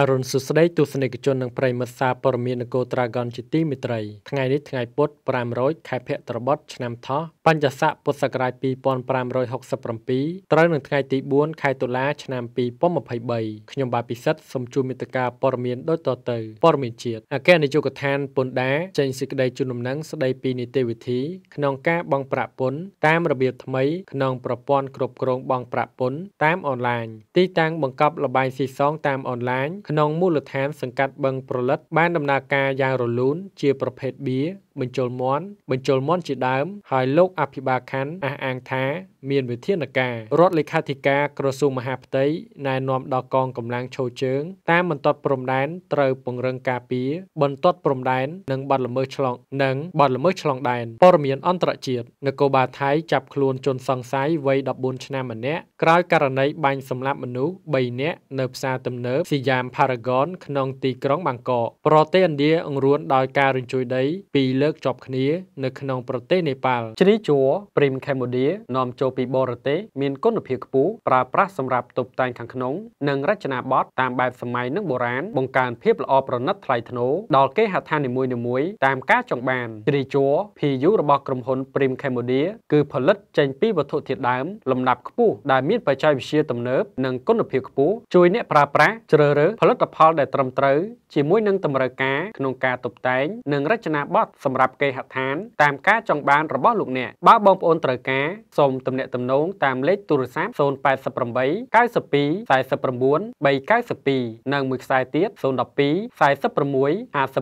អរុនសុស្ដីទស្សនិកជននិងប្រិមិត្តសារព័ត៌មាននគរត្រាហ្គនជាទីមេត្រីថ្ងៃនេះថ្ងៃពុធ500ខែភក្ត្របតឆ្នាំថោះបัญចស័កពុទ្ធសករាជ2567ត្រូវនឹងថ្ងៃទី4ខែតុលាឆ្នាំ2023ខ្ញុំបាទពិសិដ្ឋសូមជូនមេត្តាព័ត៌មានដូចតទៅព័ត៌មានជាតិអគ្គនាយកដ្ឋានពន្ធដារចេញសេចក្តីជូនដំណឹងស្តីពីនីតិវិធីក្នុងការបង់ប្រាក់ពន្ធតាមរបៀបថ្មីក្នុងប្រព័ន្ធគ្រប់គ្រងបង់ប្រាក់ពន្ធតាមអនឡាញទីតាំងបង្កប់លបាយស៊ីសងតាមអនឡាញក្នុងមូលដ្ឋានសង្កាត់បឹងប្រលិតបានដំណើរការយ៉ាងរលូនជាប្រភេទបៀបញ្ចូលមន់បញ្ចូលមន់ជាដើមហើយលោកអភិបាលខណ្ឌអះអាងថាមានវិធានការរដ្ឋលេខាធិការក្រសួងមហាផ្ទៃណែនាំដល់កងកម្លាំងឈោជើងតាមបន្ទាត់ព្រំដែនត្រូវពង្រឹងការពារបន្ទាត់ព្រំដែននិងបាត់ល្មើសឆ្លងនិងបាត់ល្មើសឆ្លងដែនព័ត៌មានអន្តរជាតិនគរបាលថៃចាប់ខ្លួនជនសង្ស័យវ័យ14ឆ្នាំម្នាក់ក្រោយករណីបាញ់សម្លាប់មនុស្ស3នាក់នៅផ្សារទំនើបស៊ីយ៉ាម Paragon ក្នុងទីក្រុងបាងកកប្រទេសឥណ្ឌាអង្រួនដោយការរញ្ជួយដី ពីរលើកជាប់គ្នា នៅក្នុងប្រទេសនេប៉ាល់ជ្រីជួរ Prim Cambodia នាំចូលពីបរទេសមានគុណភាពខ្ពស់ប្រើប្រាស់សម្រាប់តុបតែងខាងក្នុង និងរចនាបថតាមបែបសម័យនិងបុរាណបង្កើនភាពល្អប្រណិតថ្លៃថ្នូរដល់គេហដ្ឋាននីមួយៗតាមការចង់បានជ្រីជួរ PU របស់ក្រុមហ៊ុន Prim Cambodia គឺផលិតចេញពីវត្ថុធាតុដើមលំដាប់ខ្ពស់ដែលមានបច្ចេកវិទ្យាទំនើបនិងគុណភាពខ្ពស់ជួយអ្នកប្រើប្រាស់ជ្រើសរើសផលិតផលដែលត្រឹមត្រូវជាមួយនឹងតម្រូវការក្នុងការតុបតែងនិងរចនាប័ទ្មសម្រាប់គេហដ្ឋានតាមការចង់បានរបស់លោកអ្នកបើបងប្អូនត្រូវការសូមទំនាក់ទំនងតាមលេខទូរស័ព្ទ088 92 49 392និងមួយខ្សែទៀត012 46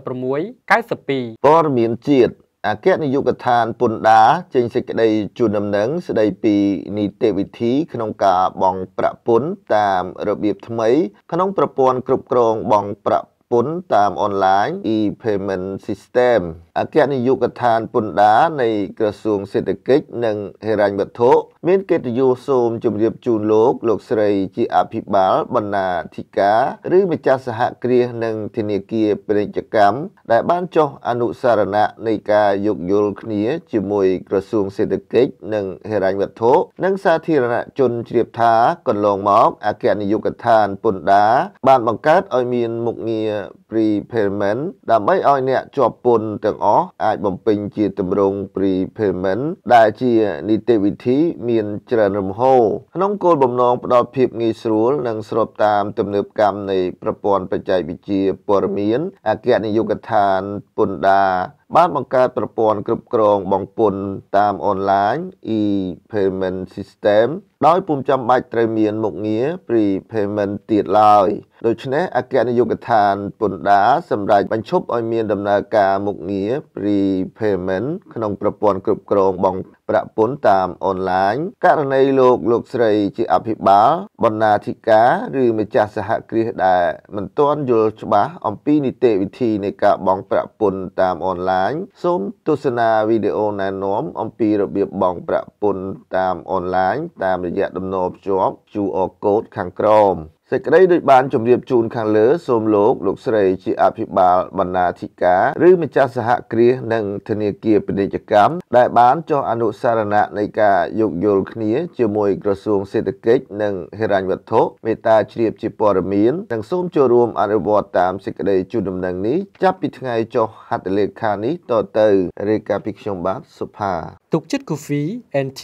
56 92ព័ត៌មានជាតិអគ្គនាយកដ្ឋានពន្ធដារចេញសេចក្តីជូនដំណឹងស្តីពីនីតិវិធីក្នុងការបង់ប្រាក់ពន្ធតាមរបៀបថ្មីក្នុងប្រព័ន្ធគ្រប់គ្រងបង់ប្រាក់ពន្ធតាមអនឡាញ e-payment system អគ្គនាយកដ្ឋានពន្ធដារនៃក្រសួងសេដ្ឋកិច្ចនិងហិរញ្ញវត្ថុមានកិត្តិយសសូមជម្រាបជូនលោក លោកស្រីជាអភិបាលបណ្ណាធិការឬម្ចាស់សហគ្រាសនិងធនាគារពាណិជ្ជកម្មដែលបានចុះអនុសារណៈនៃការយោគយល់គ្នា ជាមួយក្រសួងសេដ្ឋកិច្ចនិងហិរញ្ញវត្ថុនិងសាធារណជនជ្រាបថាកន្លងមកអគ្គនាយកដ្ឋានពន្ធដារបានបង្កើតឲ្យមានមុខងារ prepayment ដើម្បីឲ្យអ្នកជាប់ពន្ធទាំងអស់អាចបំពេញជាទម្រង់ prepayment ដែលជានីតិវិធី មានច្រើនរំហោក្នុងគោលបំណងផ្ដល់ភាពងាយស្រួល និងស្របតាមទំនើបកម្មនៃប្រព័ន្ធបច្ចេកវិទ្យាព័ត៌មានអគ្គនាយកដ្ឋានពន្ធដារបានបង្កើតប្រព័ន្ធគ្រប់គ្រងបងពុនតាមអនឡាញ e-payment system ដោយពុំចាំបាច់ត្រូវមាន មុខងារ pre-payment ទៀតឡើយដូច្នេះអគ្គនាយកដ្ឋានពន្ធដារសម្រាប់បញ្ឈប់ឲ្យមានដំណើរការមុខងារ pre-payment ក្នុងប្រព័ន្ធគ្រប់គ្រងបង់ប្រាក់ពន្ធតាមអនឡាញករណីលោកលោកស្រីជាអភិបាលបណ្ណាធិការ ឬម្ចាស់សហគ្រាសដែលមិនទាន់យល់ច្បាស់អំពីនីតិវិធីនៃការបង់ប្រាក់ពន្ធតាមអនឡាញឡាញសូមទស្សនាវីដេអូណែនាំអំពីរបៀបបង់ប្រាក់ពន្ធតាមអនឡាញតាមរយៈតំណភ្ជាប់ QR Code ខាងក្រោមសេចក្តីដូចបានជម្រាបជូនខាងលើ សូមលោកលោកស្រីជាអភិបាលបណ្ណាធិការ ឬម្ចាស់សហគ្រាសនិងធនាគារពាណិជ្ជកម្មដែលបានចុះអនុសារណៈនៃការយោគយល់គ្នាជាមួយក្រសួងសេដ្ឋកិច្ចនិងហិរញ្ញវត្ថុមេត្តាជ្រាបជាព័ត៌មាននិងសូមចូលរួមអនុវត្តតាមសេចក្តីជូនដំណឹងនេះចាប់ពីថ្ងៃចុះហត្ថលេខានេះតទៅរាយការណ៍ពីខ្ញុំបាទសុផាទុកចិត្ត Coffee NT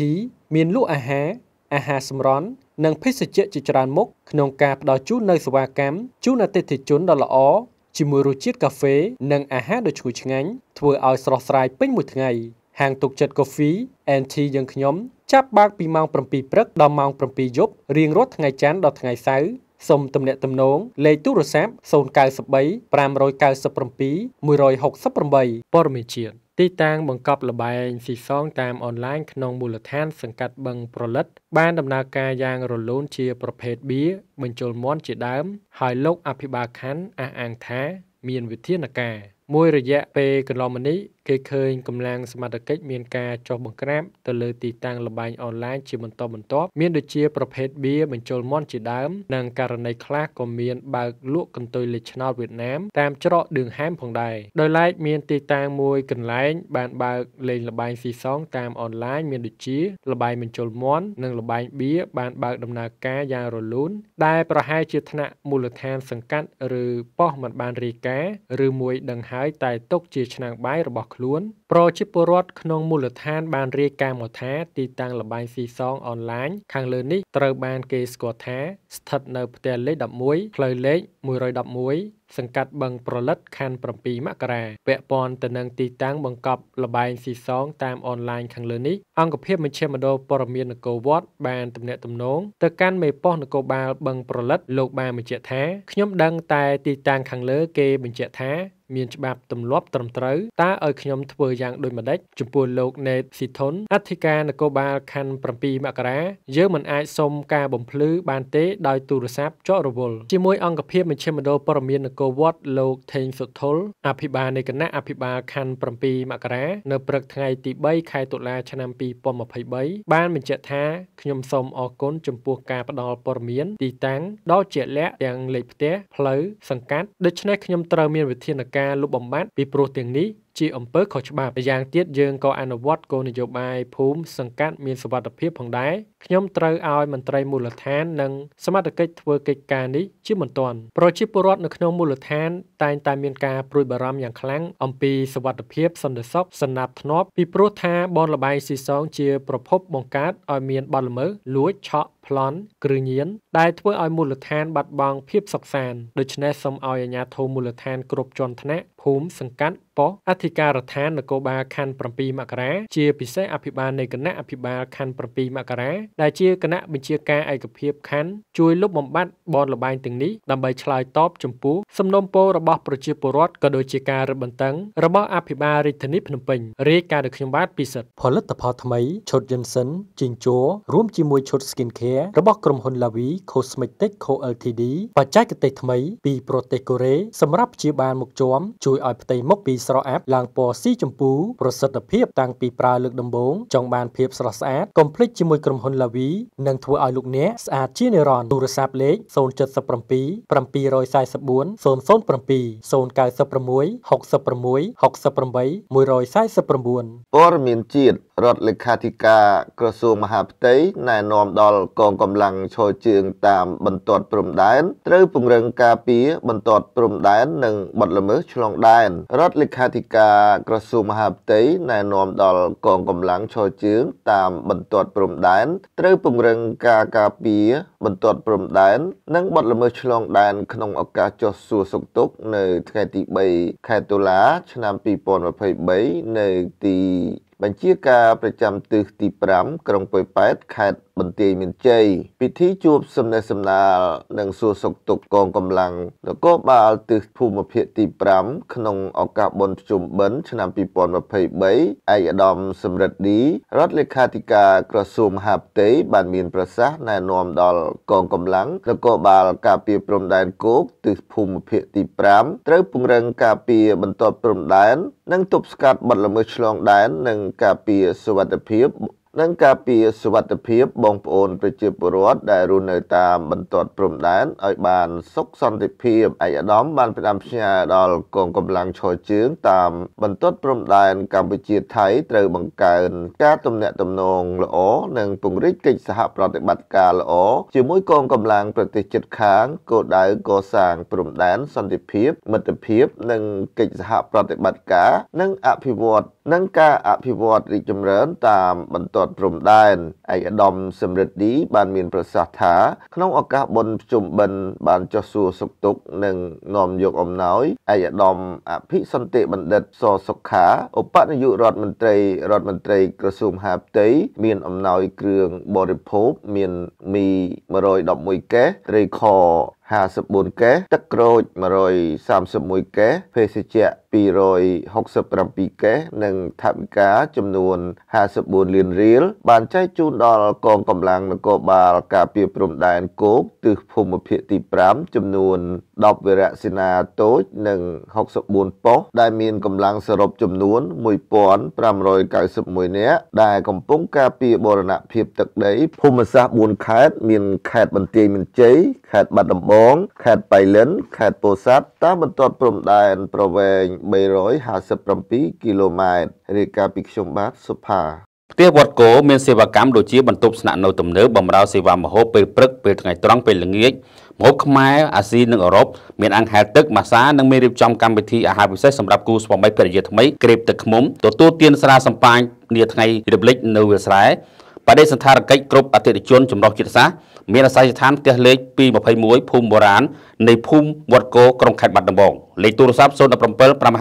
មានលក់អាហារអាហារសម្រន់និងភេសជ្ជៈជាច្រើនមុខក្នុងការផ្ដល់ជូននៅសេវាកម្មជូនអតិថិជនដ៏ល្អជាមួយរសជាតិកាហ្វេនិងអាហារដ៏ឈ្ងុយឆ្ងាញ់ធ្វើឲ្យស្រស់ស្រាយពេញមួយថ្ងៃ ហាងទុកចិត្ត Coffee NT យើងខ្ញុំចាប់បើកពីម៉ោង7ព្រឹកដល់ម៉ោង7យប់រៀងរាល់ថ្ងៃច័ន្ទដល់ថ្ងៃសៅរ៍សូមទំនាក់ទំនងលេខទូរស័ព្ទ093 597 168ព័ត៌មានជាតិទីតាំងបង្កប់លបែងស៊ីសងតាមអនឡាញក្នុងមូលដ្ឋានសង្កាត់បឹងប្រលិតបានដំណើរការយ៉ាងរលូនជាប្រភេទបៀបញ្ចូលមន់ជាដើមហើយលោកអភិបាលខណ្ឌអះអាងថាមានវិធានការមួយរយៈពេលកន្លងមកនេះគេឃើញកម្លាំងសមត្ថកិច្ចមានការចុះបង្ក្រាបទៅលើទីតាំងលបែងអនឡាញជាបន្តបន្ទាប់មានដូចជាប្រភេទបៀបញ្ចូលមន់ជាដើមនិងករណីខ្លះក៏មានបើកលក់កន្ទុយលេខឆ្នោតវៀតណាមតាមច្រកឌឿងហាមផងដែរដោយឡែកមានទីតាំងមួយកន្លែងបានបើកលេងលបែងស៊ីសងតាមអនឡាញមានដូចជាលបែងបញ្ចូលមន់និងលបែងបៀបានបើកដំណើរការយ៉ាងរលូនដែលប្រហែលជាថ្នាក់មូលដ្ឋានសង្កាត់ ឬប៉ុស្តិ៍មិនបានរាយការណ៍ឬមួយដឹងហើយហើយតែຕົកជាឆ្នាំងបាយរបស់ខ្លួនប្រជាពលរដ្ឋក្នុងមូលដ្ឋានបានរាយការណ៍មកថា ទីតាំងលបែងស៊ីសងអនឡាញខាងលើនេះត្រូវបានគេស្គាល់ថា ស្ថិតនៅផ្ទះលេខ11ផ្លូវលេខ111សង្កាត់បឹងប្រលិតខណ្ឌ7មករាពាក់ព័ន្ធទៅនឹងទីតាំងបង្កប់លបែងស៊ីសងតាមអនឡាញខាងលើនេះអង្គភាពមជ្ឈមណ្ឌលព័ត៌មាននគរវត្តបានទំនាក់ទំនងទៅកាន់មេប៉ុស្តិ៍នគរបាលបឹងប្រលិតលោកបានបញ្ជាក់ថាខ្ញុំដឹងតែទីតាំងខាងលើគេបញ្ជាក់ថាមានច្បាប់ទម្លាប់ត្រឹមត្រូវតើឲ្យខ្ញុំធ្វើយ៉ាងដូចម្តេចចំពោះលោក Nate Sithon អធិការនគរបាលខណ្ឌ7មករាយើងមិនអាចសុំការបំភ្លឺបានទេដោយទូរស័ព្ទចោរវល់ជាមួយអង្គភាពមជ្ឈមណ្ឌលព័ត៌មាននគរវត្តលោក Theng Sithol អភិបាលនៃគណៈអភិបាលខណ្ឌ7មករានៅព្រឹកថ្ងៃទី3ខែតុលាឆ្នាំ2023បានបញ្ជាក់ថាខ្ញុំសូមអរគុណចំពោះការផ្ដល់ព័ត៌មានទីតាំងដ៏ជាក់លាក់ទាំងលេខផ្ទះផ្លូវសង្កាត់ដូច្នេះខ្ញុំត្រូវមានវិធានការលុបបំបាត់ពីព្រោះទាំងនេះជាអំពើខុសច្បាប់យ៉ាងទៀតយើងក៏អនុវត្តគោលនយោបាយភូមិសង្កាត់មានសុវត្ថិភាពផងដែរខ្ញុំត្រូវឲ្យមន្ត្រីមូលដ្ឋាននិងសមត្ថកិច្ចធ្វើកិច្ចការនេះជាមិនទាន់ប្រជាពលរដ្ឋនៅក្នុងមូលដ្ឋានតែងតែមានការព្រួយបារម្ភយ៉ាងខ្លាំងអំពីសុវត្ថិភាពសន្តិសុខសណ្ដាប់ធ្នាប់ពីព្រោះថាបនលបាយស៊ីសងជាប្រភពបង្កើតឲ្យមានបទល្មើសលួចឆក់ប្លន់គ្រញៀនដែលធ្វើឲ្យមូលដ្ឋានបាត់បង់ភាពសុខសាន្តដូច្នេះសូមឲ្យអាជ្ញាធរមូលដ្ឋានគ្រប់ជាន់ថ្នាក់ភូមិសង្កាត់ប៉ុស្តិ៍អធិធិការដ្ឋាននគរបាលខណ្ឌ7មករាជាពិសេសអភិបាលនៃគណៈអភិបាលខណ្ឌ7មករាដែលជាគណៈបញ្ជាការឯកភាពខណ្ឌជួយលុបបំបាត់បនលបែងទាំងនេះដើម្បីឆ្លើយតបចំពោះសំណុំពររបស់ប្រជាពលរដ្ឋក៏ដូចជាការរឹតបន្តឹង របស់អភិបាលរាជធានីភ្នំពេញរាយការណ៍ដោយខ្ញុំបាទពិសិដ្ឋផលិតផលថ្មីឈុត Johnson ជីងជ័ររួមជាមួយឈុត Skin Care របស់ក្រុមហ៊ុន Lavi Cosmetic Co Ltd បច្ចេកទេសថ្មី ពីប្រទេសកូរ៉េសម្រាប់ព្យាបាលមុខជួមជួយឲ្យផ្ទៃមុខពីស្រអាប់ឡើងពណ៌ស៊ីជម្ពូប្រសិទ្ធភាព តាំងពីប្រើលើកដំបូងចង់បានភាពស្រស់ស្អាតកុំភ្លេចជាមួយក្រុមហ៊ុន Lavi និងធ្វើឲ្យលោកអ្នកស្អាតជានិរន្តរ៍ទូរស័ព្ទលេខ077 744 007 096 66 68 149ព័ត៌មានជាតិរដ្ឋលេខាធិការ ក្រសួងមហាផ្ទៃណែនាំដល់កងកម្លាំងឈរជើង តាមបន្ទាត់ព្រំដែនត្រូវពង្រឹងការពារបន្ទាត់ព្រំដែននិងបទល្មើសឆ្លងដែន រដ្ឋលេខាធិការថាក្រសួងមហាផ្ទៃណែនាំដល់កងកម្លាំងឈរជើងតាមបន្ទាត់ព្រំដែនត្រូវពង្រឹងការការពារ បន្ទាត់ព្រំដែននិងបទល្មើសឆ្លងដែនក្នុងឱកាសចុះសួរសុខទុក្ខនៅថ្ងៃទី3ខែតុលា ឆ្នាំ2023នៅទី បញ្ជាការប្រចាំទិសទី5ក្រុងប៉ោយប៉ែតខេត្តបន្ទាយមានជ័យពិធីជួបសំណេះសំណាលនិងសួរសុខទុក្ខកងកម្លាំងនគរបាលទិសភូមិភាគទី5ក្នុងឱកាសបុណ្យភ្ជុំបិណ្ឌឆ្នាំ2023ឯកឧត្តមសំរិទ្ធឌីរដ្ឋលេខាធិការក្រសួងមហាផ្ទៃបានមានប្រសាសន៍ណែនាំដល់កងកម្លាំងនគរបាលការពារព្រំដែនគោកទិសភូមិភាគទី5ត្រូវពង្រឹងការពារបន្ទាត់ព្រំដែននិងទប់ស្កាត់បទល្មើសឆ្លងដែន និងការពារសុវត្ថិភាពនិងការពារសុវត្ថិភាពបងប្អូនប្រជាពលរដ្ឋដែលរស់នៅតាមបន្ទាត់ព្រំដែនឲ្យបានសុខសន្តិភាពឯកឧត្តមបានផ្ដាំផ្ញើដល់កងកម្លាំងឈរជើងតាមបន្ទាត់ព្រំដែនកម្ពុជាថៃត្រូវបង្កើនការទំនាក់ទំនងល្អនិងពង្រីកកិច្ចសហប្រតិបត្តិការល្អជាមួយកងកម្លាំងប្រទេសជិតខាងគោលដៅកសាងព្រំដែនសន្តិភាពមិត្តភាពនិងកិច្ចសហប្រតិបត្តិការនិងអភិវឌ្ឍនិងការអភិវឌ្ឍរីកចម្រើនតាមបន្ទាត់ព្រំដែនឯកឧត្តមសំរិទ្ធឌីបានមានប្រសាសន៍ថា ក្នុងឱកាសបុណ្យភ្ជុំបិណ្ឌបានចុះសួរសុខទុក្ខនិងនាំយកអំណោយឯកឧត្តមអភិសន្តិបណ្ឌិតសសុខាឧបនាយករដ្ឋមន្ត្រីរដ្ឋមន្ត្រីក្រសួងមហាផ្ទៃមានអំណោយគ្រឿងបរិភោគមានមី111កេសត្រីខ54កេសទឹកក្រូច131កេសភេសជ្ជៈ267កេសនិងថវិកាចំនួន54លានរៀលបានចែកជូនដល់កងកម្លាំងនគរបាលការពារព្រំដែនគោកទិសភូមិភាគទី5ចំនួន10វិរៈសេនាតូចនិង64ប៉ុស្តិ៍ដែលមានកម្លាំងសរុបចំនួន1591នាក់ដែលកំពុងការពារបរណភាពទឹកដីភូមិសាស្ត្រ4ខេត្តមាន ខេត្តបន្ទាយមានជ័យខេត្តបាត់ដំបងខេត្តបៃលិនខេត្តពោធិ៍សាត់តាមបន្ទាត់ព្រំដែនប្រវែង357គីឡូម៉ែត្ររាយការណ៍ពីខ្ញុំបាទសុផាផ្ទះវត្តគោមានសេវាកម្មដូចជាបន្ទប់ស្នាក់នៅទំនើបបម្រើសេវាម្ហូបពេលព្រឹកពេលថ្ងៃត្រង់ពេលល្ងាចម្ហូបខ្មែរអាស៊ីនិងអឺរ៉ុបមានអាំងហែលទឹកម៉ាសានិងមានរៀបចំកម្មវិធីអាហារពិសេសសម្រាប់គូស្វាមីភរិយាថ្មីក្រេបទឹកឃ្មុំទទួលទាន ស្រាសម្បាយនាថ្ងៃរំលឹកនៅវាលស្រែបដិសន្តារកិច្ចគ្រប់អតិថិជនចម្រុះជាតិសាសន៍មានអាស័យដ្ឋានផ្ទះលេខ221ភូមិបុរាណនៃភូមិវត្តគោក្រុងខេត្តបាត់ដំបងលេខទូរស័ព្ទ017 555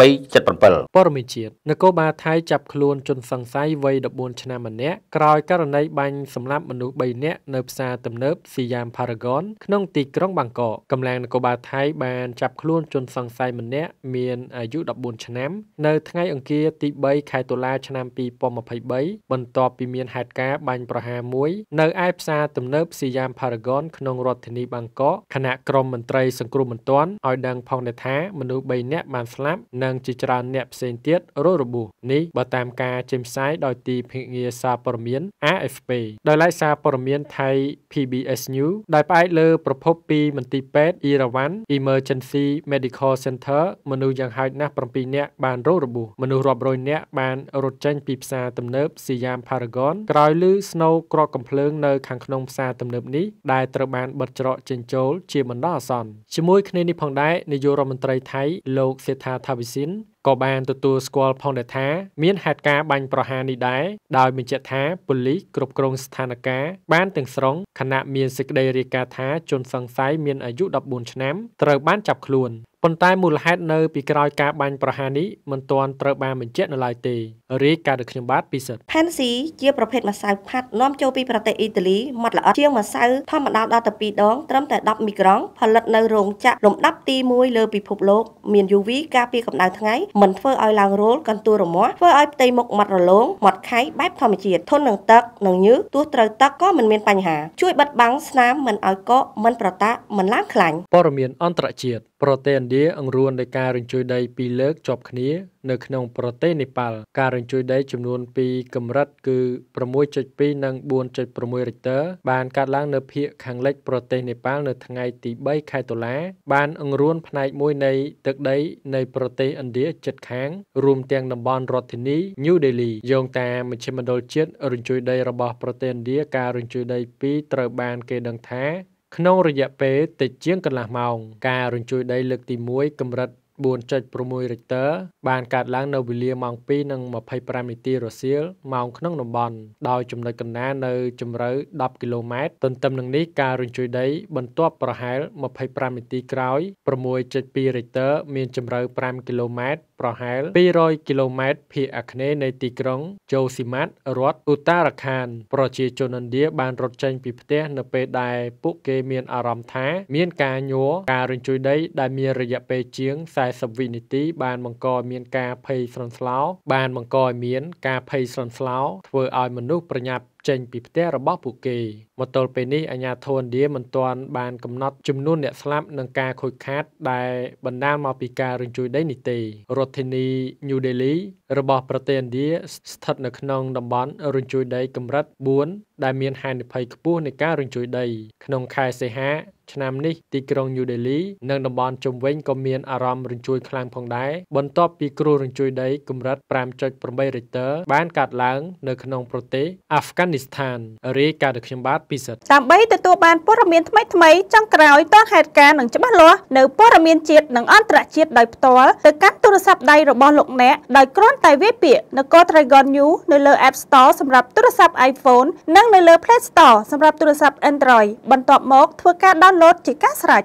377ព័ត៌មានជាតិនគរបាលថៃចាប់ខ្លួនជនសង្ស័យវ័យ14ឆ្នាំម្នាក់ក្រោយករណីបាញ់សម្លាប់មនុស្ស3នាក់នៅផ្សារទំនើបស៊ីយ៉ាម Paragon ក្នុងទីក្រុងបាងកកកម្លាំងនគរបាលថៃបានចាប់ខ្លួនជនសង្ស័យម្នាក់មានអាយុ14ឆ្នាំ នៅថ្ងៃអង្គារទី3ខែតុលាឆ្នាំ2023បន្ទាប់ពីមានហេតុការណ៍បាញ់ប្រហារមួយ នៅឯផ្សារទំនើបស៊ីយ៉ាម Paragon ក្នុងរដ្ឋធានីបាងកកខណៈក្រុក្រមមន្ត្រីសង្គ្រោះបន្ទាន់ឲ្យដឹងផងដែរថាមនុស្ស3នាក់បានស្លាប់និងជាច្រើនអ្នកផ្សេងទៀតរងរបួសនេះបើតាមការចេញផ្សាយដោយទីភ្នាក់ងារសារព័ត៌មាន AFP ដោយឡែកសារព័ត៌មានថៃ PBS News ដែលផ្អែកលើប្រភពពីមន្ទីរពេទ្យអ៊ីរ៉ាវ៉ាន់ Emergency Medical Center មនុស្សយ៉ាងហោចណាស់7នាក់បានរងរបួសមនុស្សរាប់រយនាក់បានរត់ចេញពីផ្សារទំនើប Siam Paragon ក្រោយលឺស្នូក្រកកំភ្លើងនៅខាងក្នុងផ្សារទំនើបនេះដែលត្រូវបានបិទច្រកចេញចូល ជាបណ្ដដល់អាសន្នជាមួយគ្នានេះផងដែរនាយករដ្ឋមន្ត្រីថៃ លោកសេដ្ឋាថាវិសិនក៏បានទទួលស្គាល់ផងដែរថាមានហេតុការណ៍បាញ់ប្រហារនេះដែរដោយបញ្ជាក់ថាប៉ូលីសគ្រប់គ្រងស្ថានភាពបានទាំងស្រុងខណៈមានសេចក្តីរាយការណ៍ថាជនសង្ស័យមានអាយុ14ឆ្នាំត្រូវបានចាប់ខ្លួនប៉ុន្តែមូលហេតុនៅពីក្រោយការបាញ់ប្រហារនេះមិនទាន់ត្រូវបានបញ្ជាក់នៅឡើយទេរាយការណ៍ដោយខ្ញុំបាទពិសិដ្ឋផេនស៊ីជាប្រភេទម្សៅផាត់នាំចូលពីប្រទេសអ៊ីតាលីម៉ត់ល្អិតជាងម្សៅធម្មតាដល់ទៅ2ដង ត្រឹមតែ10មីក្រូផលិតនៅរោងចក្រលំដាប់ទី1លើពិភពលោក មាន UV ការពារកម្ដៅថ្ងៃមិនធ្វើឲ្យឡើងរោលកន្ទួលរមាស់ធ្វើឲ្យផ្ទៃមុខម៉ត់រលោងម៉ត់ខៃបែបធម្មជាតិធន់នឹងទឹកនិងញើសទោះត្រូវទឹកក៏មិនមានបញ្ហាជួយបិទបាំងស្នាមមិនឲ្យកកមិនប្រតាក់មិនឡើងខ្លាញ់ព័ត៌មានអន្តរជាតិប្រទេសឥណ្ឌាអង្រួនដោយការរញ្ជួយដីពីរលើកជាប់គ្នា នៅក្នុងប្រទេសនេប៉ាល់ការរញ្ជួយដី ចំនួន2កម្រិត គឺ6.2និង4.6រិកទ័របានកើតឡើងនៅភាគខាងលិចប្រទេសនេប៉ាល់នៅថ្ងៃទី3ខែតុលាបានអង្រួន ផ្នែកមួយនៃ ទឹកដី នៃប្រទេសឥណ្ឌាជិតខាង រួមទាំងតំបន់រដ្ឋធានី New Delhi យោងតាមមជ្ឈមណ្ឌលជាតិរញ្ជួយដីរបស់ប្រទេសឥណ្ឌាការរញ្ជួយដី2ត្រូវបាន គេដឹងថាក្នុងរយៈពេលតិចជាងកន្លះម៉ោងការរញ្ជួយដីលើកទី1កម្រិត4.6 Richter បានកើតឡើងនៅវេលាម៉ោង2:25នាទីរសៀលម៉ោងក្នុងតំបន់ដោយចំណុចកណ្ដាលនៅជម្រៅ10គីឡូម៉ែត្រទន្ទឹមនឹងនេះការរញ្ជួយដីបន្ទាប់ប្រហែល25នាទីក្រោយ6.2 Richter មានជម្រៅ5គីឡូម៉ែត្រប្រហែល200គីឡូម៉ែត្រភាគអាគ្នេយ៍នៃទីក្រុង ចូស៊ីម៉ាត់រដ្ឋឧត្តរខាន ប្រជាជនឥណ្ឌាបានរត់ចេញពីផ្ទះនៅពេលដែលពួកគេមានអារម្មណ៍ថាមានការញ័រការរញ្ជួយដីដែលមានរយៈពេលជាង40វិនាទី បាន បង្កឲ្យមានការភ័យស្លន់ស្លោបានបង្កឲ្យមានការភ័យស្លន់ស្លោធ្វើឲ្យមនុស្សប្រញាប់ចេញពីផ្ទះរបស់ពួកគេមកទល់ពេលនេះអាជ្ញាធរឥណ្ឌាមិនទាន់បានកំណត់ចំនួនអ្នកស្លាប់និងការខូចខាត ដែលបណ្ដាលមកពីការរញ្ជួយដីនេះទេរដ្ឋធានី New Delhi របស់ប្រទេសឥណ្ឌាស្ថិតនៅក្នុងតំបន់រញ្ជួយដីកម្រិត4ដែលមានហានិភ័យខ្ពស់នៃការរញ្ជួយដី ក្នុងខែសីហា ឆ្នាំនេះទីក្រុងញូដេលីនិងតំបន់ជុំវិញក៏មានអារម្មណ៍រញ្ជួយខ្លាំងផងដែរបន្ទាប់ពីគ្រោះរញ្ជួយដីកម្រិត5.8រិកទ័របានកើតឡើងនៅក្នុងប្រទេសអាហ្វហ្គានីស្ថានរាយការណ៍ដោយខ្ញុំបាទពិសិដ្ឋដើម្បីទទួលបានព័ត៌មានថ្មីៗចុងក្រោយតហេតុការណ៍នឹងច្បាស់លាស់នៅព័ត៌មានជាតិនិងអន្តរជាតិដោយផ្ទាល់ទៅកាន់ទូរស័ព្ទដៃរបស់លោកអ្នកដោយគ្រាន់តែវាយពាក្យនគរ Dragon News នៅលើ App Store សម្រាប់ទូរស័ព្ទ iPhone និងទាំងនៅលើ Play Store សម្រាប់ទូរស័ព្ទ Android បន្ទាប់មកធ្វើការ download ជាការស្រេច